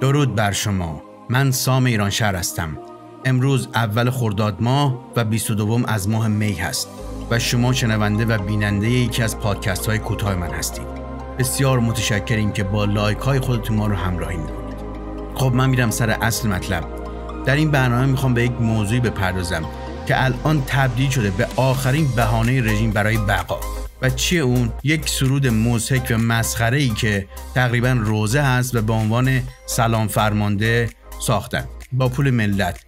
درود بر شما من سام ایران شهر هستم امروز اول خرداد ماه و 22 از ماه می هست و شما شنونده و بیننده یکی از پادکست های کوتاه من هستید بسیار متشکریم که با لایک های خودتون ما رو همراهی میکنید خب من میرم سر اصل مطلب در این برنامه میخوام به یک موضوعی بپردازم که الان تبدیل شده به آخرین بهانه رژیم برای بقا و چیه اون یک سرود مزهک و مسخره ای که تقریبا روزه هست و به عنوان سلام فرمانده ساختن با پول ملت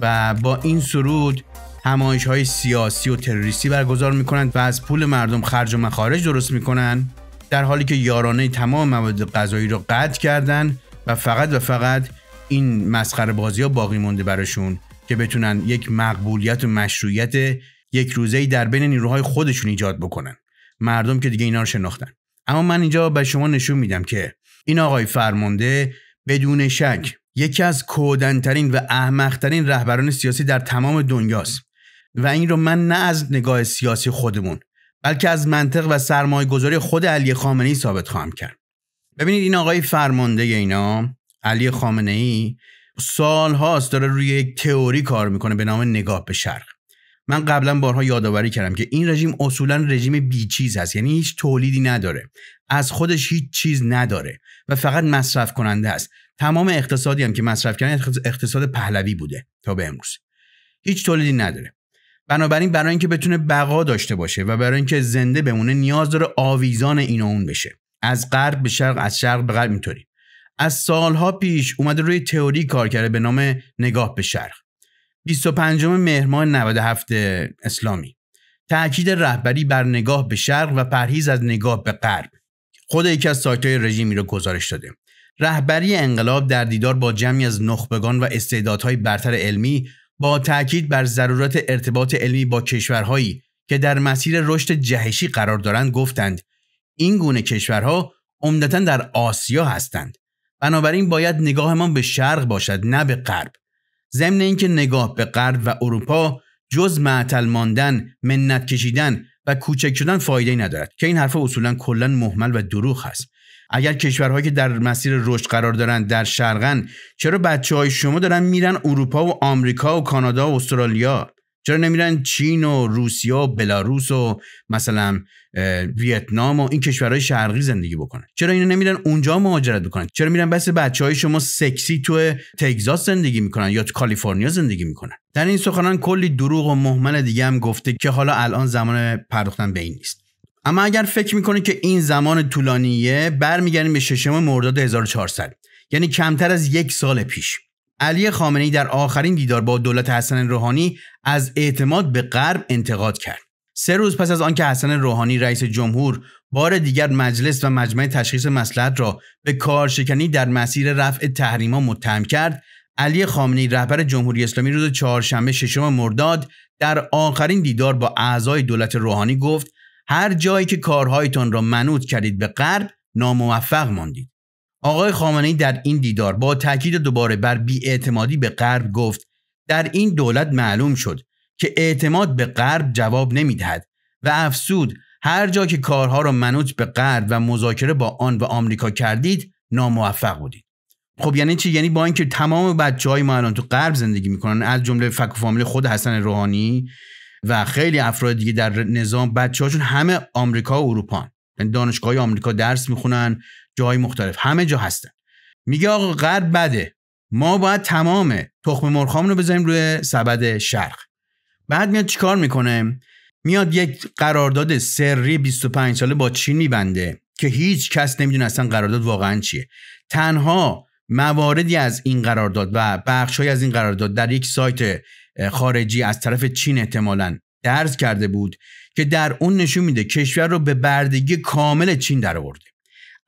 و با این سرود همایش های سیاسی و تروریستی برگزار میکنند و از پول مردم خرج و مخارج درست میکنند در حالی که یارانه تمام مواد غذایی رو قطع کردن و فقط و فقط این مسخره بازی ها باقی مونده براشون که بتونن یک مقبولیت و مشروعیت یک روزه در بین نیروهای خودشون ایجاد بکنن مردم که دیگه اینا رو شناختن اما من اینجا به شما نشون میدم که این آقای فرمانده بدون شک یکی از کودنترین و احمقترین رهبران سیاسی در تمام دنیاست و این رو من نه از نگاه سیاسی خودمون بلکه از منطق و سرمایه گذاری خود علی خامنه ثابت خواهم کرد ببینید این آقای فرمانده اینا علی خامنه ای سال هاست داره روی یک تئوری کار میکنه به نام نگاه به شرق من قبلا بارها یادآوری کردم که این رژیم اصولا رژیم بیچیز هست یعنی هیچ تولیدی نداره از خودش هیچ چیز نداره و فقط مصرف کننده است تمام اقتصادی هم که مصرف کردن اقتصاد پهلوی بوده تا به امروز هیچ تولیدی نداره بنابراین برای اینکه بتونه بقا داشته باشه و برای اینکه زنده بمونه نیاز داره آویزان این و اون بشه از غرب به شرق از شرق به غرب اینطوری از سالها پیش اومده روی تئوری کار کرده به نام نگاه به شرق 25 مهر ماه 97 اسلامی تاکید رهبری بر نگاه به شرق و پرهیز از نگاه به غرب خود یکی از سایت های رژیمی رو گزارش داده رهبری انقلاب در دیدار با جمعی از نخبگان و استعدادهای برتر علمی با تاکید بر ضرورت ارتباط علمی با کشورهایی که در مسیر رشد جهشی قرار دارند گفتند این گونه کشورها عمدتا در آسیا هستند بنابراین باید نگاهمان به شرق باشد نه به غرب ضمن اینکه نگاه به غرب و اروپا جز معطل ماندن منت کشیدن و کوچک شدن فایده ندارد که این حرف اصولا کلا محمل و دروغ هست اگر کشورهایی که در مسیر رشد قرار دارند در شرقن چرا بچه های شما دارن میرن اروپا و آمریکا و کانادا و استرالیا چرا نمیرن چین و روسیا و بلاروس و مثلا ویتنام و این کشورهای شرقی زندگی بکنن چرا اینا نمیرن اونجا مهاجرت بکنن چرا میرن بس بچه های شما سکسی تو تگزاس زندگی میکنن یا تو کالیفرنیا زندگی میکنن در این سخنان کلی دروغ و مهمل دیگه هم گفته که حالا الان زمان پرداختن به این نیست اما اگر فکر میکنید که این زمان طولانیه برمیگردیم به ششم مرداد 1400 یعنی کمتر از یک سال پیش علی خامنه‌ای در آخرین دیدار با دولت حسن روحانی از اعتماد به غرب انتقاد کرد. سه روز پس از آنکه حسن روحانی رئیس جمهور بار دیگر مجلس و مجمع تشخیص مسلحت را به کارشکنی در مسیر رفع تحریما متهم کرد، علی خامنه‌ای رهبر جمهوری اسلامی روز چهارشنبه ششم مرداد در آخرین دیدار با اعضای دولت روحانی گفت هر جایی که کارهایتان را منوط کردید به غرب ناموفق ماندید آقای خامنه‌ای در این دیدار با تاکید دوباره بر بیاعتمادی به غرب گفت در این دولت معلوم شد که اعتماد به غرب جواب نمیدهد و افسود هر جا که کارها را منوط به غرب و مذاکره با آن و آمریکا کردید ناموفق بودید خب یعنی چی یعنی با اینکه تمام بچه های ما الان تو غرب زندگی میکنن از جمله فک و فامیل خود حسن روحانی و خیلی افراد دیگه در نظام بچه هاشون همه آمریکا و اروپا یعنی دانشگاه آمریکا درس میخونن جای مختلف همه جا هستن میگه آقا غرب بده ما باید تمام تخم مرخام رو بذاریم روی سبد شرق بعد میاد چیکار میکنه میاد یک قرارداد سری 25 ساله با چین میبنده که هیچ کس نمیدونه اصلا قرارداد واقعا چیه تنها مواردی از این قرارداد و بخشهایی از این قرارداد در یک سایت خارجی از طرف چین احتمالا درز کرده بود که در اون نشون میده کشور رو به بردگی کامل چین درآورده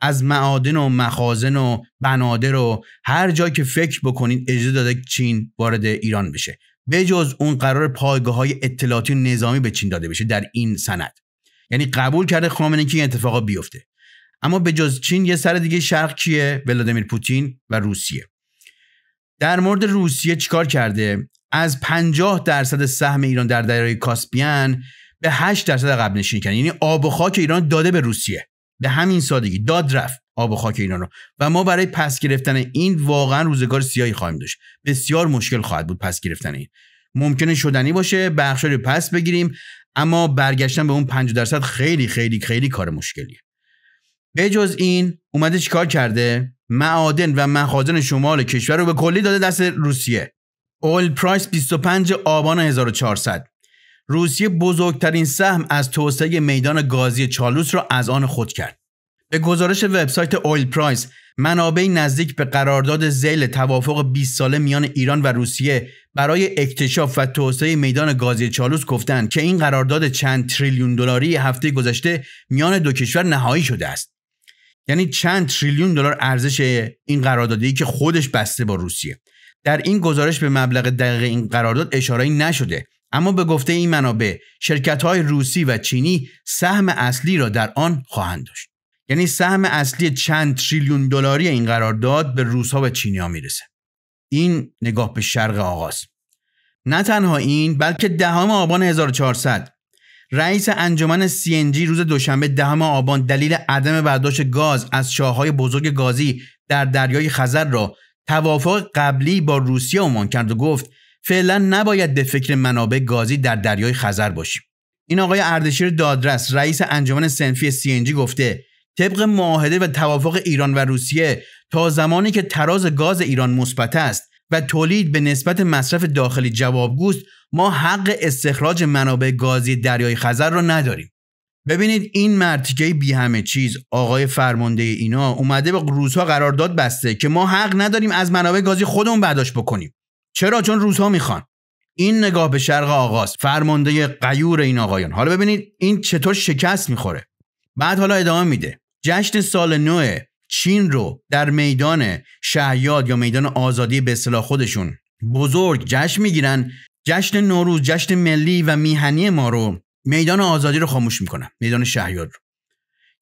از معادن و مخازن و بنادر و هر جایی که فکر بکنید اجازه داده چین وارد ایران بشه جز اون قرار پایگاه های اطلاعاتی نظامی به چین داده بشه در این سند یعنی قبول کرده خامنه که این اتفاقا بیفته اما به جز چین یه سر دیگه شرق کیه ولادیمیر پوتین و روسیه در مورد روسیه چیکار کرده از 50 درصد سهم ایران در دریای کاسپیان به 8 درصد قبل نشینی کرد یعنی آب و خاک ایران داده به روسیه به همین سادگی داد رفت آب و خاک ایران رو و ما برای پس گرفتن این واقعا روزگار سیاهی خواهیم داشت بسیار مشکل خواهد بود پس گرفتن این ممکنه شدنی باشه بخشی رو پس بگیریم اما برگشتن به اون 5 درصد خیلی خیلی خیلی کار مشکلیه به جز این اومده چیکار کرده معادن و مخازن شمال کشور رو به کلی داده دست روسیه اول پرایس 25 آبان 1400 روسیه بزرگترین سهم از توسعه میدان گازی چالوس را از آن خود کرد. به گزارش وبسایت اویل پرایس منابعی نزدیک به قرارداد زیل توافق 20 ساله میان ایران و روسیه برای اکتشاف و توسعه میدان گازی چالوس گفتند که این قرارداد چند تریلیون دلاری هفته گذشته میان دو کشور نهایی شده است یعنی چند تریلیون دلار ارزش این قراردادی که خودش بسته با روسیه در این گزارش به مبلغ دقیق این قرارداد اشاره‌ای نشده اما به گفته این منابع شرکت های روسی و چینی سهم اصلی را در آن خواهند داشت یعنی سهم اصلی چند تریلیون دلاری این قرارداد به ها و چینیا میرسه این نگاه به شرق آغاز نه تنها این بلکه دهم آبان 1400 رئیس انجمن CNG روز دوشنبه دهم آبان دلیل عدم برداشت گاز از شاههای بزرگ گازی در دریای خزر را توافق قبلی با روسیه عنوان کرد و گفت فعلا نباید به فکر منابع گازی در دریای خزر باشیم این آقای اردشیر دادرس رئیس انجمن سنفی CNG گفته طبق معاهده و توافق ایران و روسیه تا زمانی که تراز گاز ایران مثبت است و تولید به نسبت مصرف داخلی جوابگوست ما حق استخراج منابع گازی دریای خزر را نداریم ببینید این مرتیکه بی همه چیز آقای فرمانده اینا اومده به روزها قرارداد بسته که ما حق نداریم از منابع گازی خودمون برداشت بکنیم چرا چون روزها میخوان این نگاه به شرق آغاز فرمانده قیور این آقایان حالا ببینید این چطور شکست میخوره بعد حالا ادامه میده جشن سال نو چین رو در میدان شهیاد یا میدان آزادی به اصطلاح خودشون بزرگ جشن میگیرن جشن نوروز جشن ملی و میهنی ما رو میدان آزادی رو خاموش میکنن میدان شهیاد رو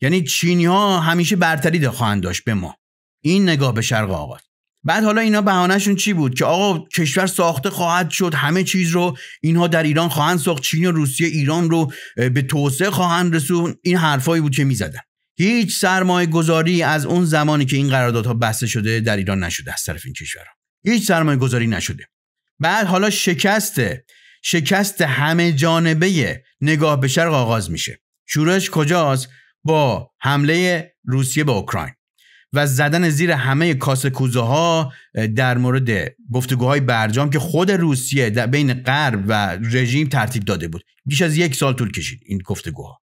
یعنی چینی ها همیشه برتری خواهند داشت به ما این نگاه به شرق آغاز بعد حالا اینا بهانهشون چی بود که آقا کشور ساخته خواهد شد همه چیز رو اینها در ایران خواهند ساخت چین و روسیه ایران رو به توسعه خواهند رسون این حرفایی بود که میزدن هیچ سرمایه گذاری از اون زمانی که این قراردادها بسته شده در ایران نشده از طرف این کشورها هیچ سرمایه گذاری نشده بعد حالا شکست شکست همه جانبه نگاه به شرق آغاز میشه شورش کجاست با حمله روسیه به اوکراین و زدن زیر همه کاسه ها در مورد گفتگوهای برجام که خود روسیه در بین غرب و رژیم ترتیب داده بود بیش از یک سال طول کشید این گفتگوها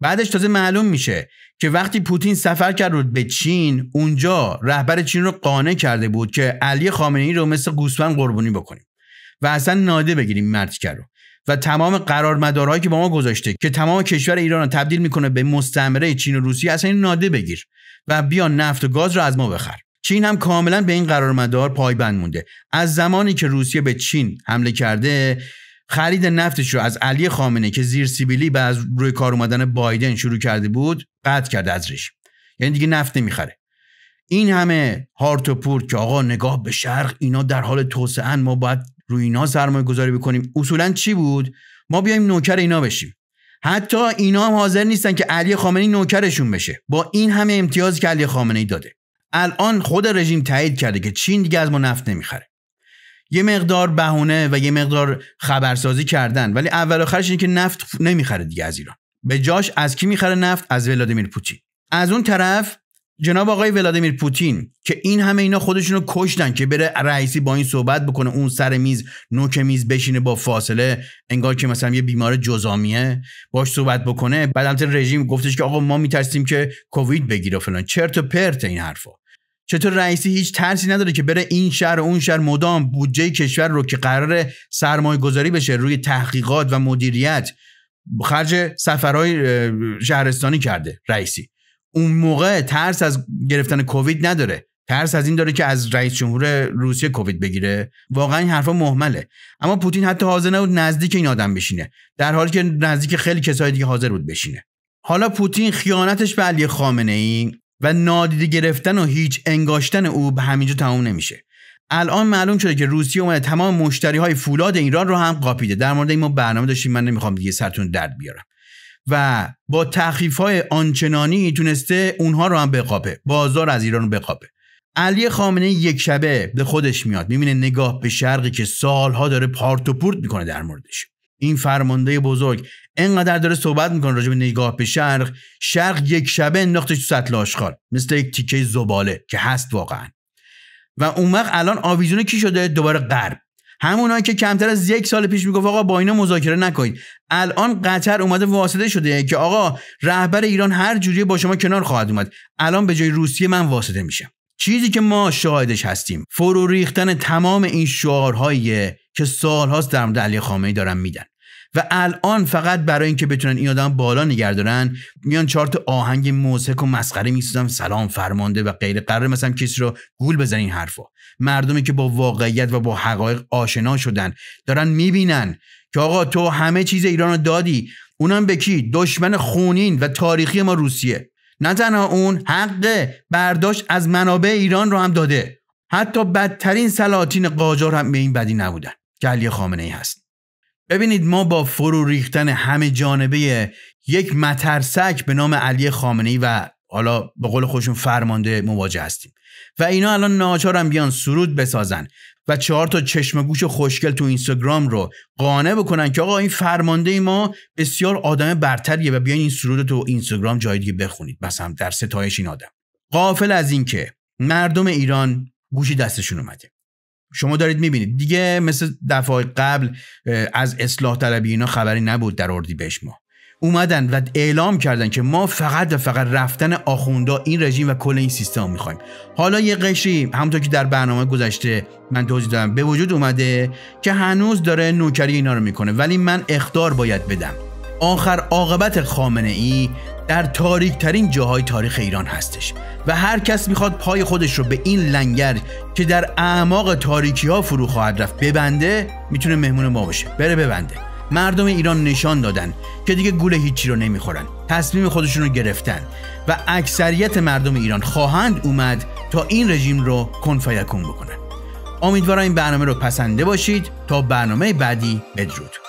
بعدش تازه معلوم میشه که وقتی پوتین سفر کرد رو به چین اونجا رهبر چین رو قانع کرده بود که علی خامنه ای رو مثل گوسفند قربونی بکنیم و اصلا ناده بگیریم مرد رو و تمام قرارمدارهایی که با ما گذاشته که تمام کشور ایران رو تبدیل میکنه به مستعمره چین و روسیه اصلا این ناده بگیر و بیا نفت و گاز رو از ما بخر چین هم کاملا به این قرارمدار پایبند مونده از زمانی که روسیه به چین حمله کرده خرید نفتش رو از علی خامنه که زیر سیبیلی و از روی کار اومدن بایدن شروع کرده بود قطع کرده از رژیم یعنی دیگه نفت نمیخره این همه هارت و که آقا نگاه به شرق اینا در حال توسعه ما باید روی اینا سرمایه گذاری بکنیم اصولا چی بود ما بیایم نوکر اینا بشیم حتی اینا هم حاضر نیستن که علی خامنه‌ای نوکرشون بشه با این همه امتیازی که علی خامنه‌ای داده الان خود رژیم تایید کرده که چین دیگه از ما نفت نمیخره یه مقدار بهونه و یه مقدار خبرسازی کردن ولی اول آخرش اینه که نفت نمیخره دیگه از ایران به جاش از کی میخره نفت از ولادیمیر پوتین از اون طرف جناب آقای ولادیمیر پوتین که این همه اینا خودشونو کشتن که بره رئیسی با این صحبت بکنه اون سر میز نوک میز بشینه با فاصله انگار که مثلا یه بیمار جزامیه باش صحبت بکنه بعد رژیم گفتش که آقا ما میترسیم که کووید بگیره فلان چرت و پرت این حرفا چطور رئیسی هیچ ترسی نداره که بره این شهر اون شهر مدام بودجه کشور رو که قرار سرمایه گذاری بشه روی تحقیقات و مدیریت خرج سفرهای شهرستانی کرده رئیسی اون موقع ترس از گرفتن کووید نداره ترس از این داره که از رئیس جمهور روسیه کووید بگیره واقعا این حرفا محمله اما پوتین حتی حاضر نبود نزدیک این آدم بشینه در حالی که نزدیک خیلی کسای دیگه حاضر بود بشینه حالا پوتین خیانتش به علی خامنه ای و نادیده گرفتن و هیچ انگاشتن او به همینجا تمام نمیشه الان معلوم شده که روسیه اومده تمام مشتری های فولاد ایران رو هم قاپیده در مورد این ما برنامه داشتیم من نمیخوام دیگه سرتون درد بیارم و با تخفیف های آنچنانی تونسته اونها رو هم بقاپه بازار از ایران رو بقاپه علی خامنه یک شبه به خودش میاد میبینه نگاه به شرقی که سالها داره پارت و پورت میکنه در موردش این فرمانده بزرگ انقدر داره صحبت میکنه راجع به نگاه به شرق شرق یک شبه انداختش تو سطل آشغال مثل یک تیکه زباله که هست واقعا و اون الان آویزون کی شده دوباره غرب همونایی که کمتر از یک سال پیش میگفت آقا با اینا مذاکره نکنید الان قطر اومده واسطه شده که آقا رهبر ایران هر جوری با شما کنار خواهد اومد الان به جای روسیه من واسطه میشم چیزی که ما شاهدش هستیم فرو ریختن تمام این شعارهایی که سالهاست در مورد علی خامنه‌ای دارن میدن و الان فقط برای اینکه بتونن این آدم بالا نگردارن میان چارت آهنگ موسیقی و مسخره میسوزن سلام فرمانده و غیر قرار مثلا کسی رو گول بزنین این حرفا مردمی که با واقعیت و با حقایق آشنا شدن دارن میبینن که آقا تو همه چیز ایران رو دادی اونم به کی دشمن خونین و تاریخی ما روسیه نه تنها اون حق برداشت از منابع ایران رو هم داده حتی بدترین سلاطین قاجار هم به این بدی نبودن که علی خامنه ای هست ببینید ما با فرو ریختن همه جانبه یک مترسک به نام علی خامنه‌ای و حالا به قول خودشون فرمانده مواجه هستیم و اینا الان ناچارم بیان سرود بسازن و چهار تا چشم گوش خوشگل تو اینستاگرام رو قانع بکنن که آقا این فرمانده ای ما بسیار آدم برتریه و بیاین این سرود تو اینستاگرام جای دیگه بخونید بس هم در ستایش این آدم قافل از اینکه مردم ایران گوشی دستشون اومده شما دارید میبینید دیگه مثل دفعه قبل از اصلاح طلبی اینا خبری نبود در بهش ما اومدن و اعلام کردن که ما فقط و فقط رفتن آخوندا این رژیم و کل این سیستم میخوایم حالا یه قشری همونطور که در برنامه گذشته من توضیح دادم به وجود اومده که هنوز داره نوکری اینا رو میکنه ولی من اختار باید بدم آخر عاقبت خامنه ای در تاریک ترین جاهای تاریخ ایران هستش و هر کس میخواد پای خودش رو به این لنگر که در اعماق تاریکی ها فرو خواهد رفت ببنده میتونه مهمون ما باشه بره ببنده مردم ایران نشان دادن که دیگه گول هیچی رو نمیخورن تصمیم خودشون رو گرفتن و اکثریت مردم ایران خواهند اومد تا این رژیم رو کنفیکون بکنن امیدوارم این برنامه رو پسنده باشید تا برنامه بعدی بدرود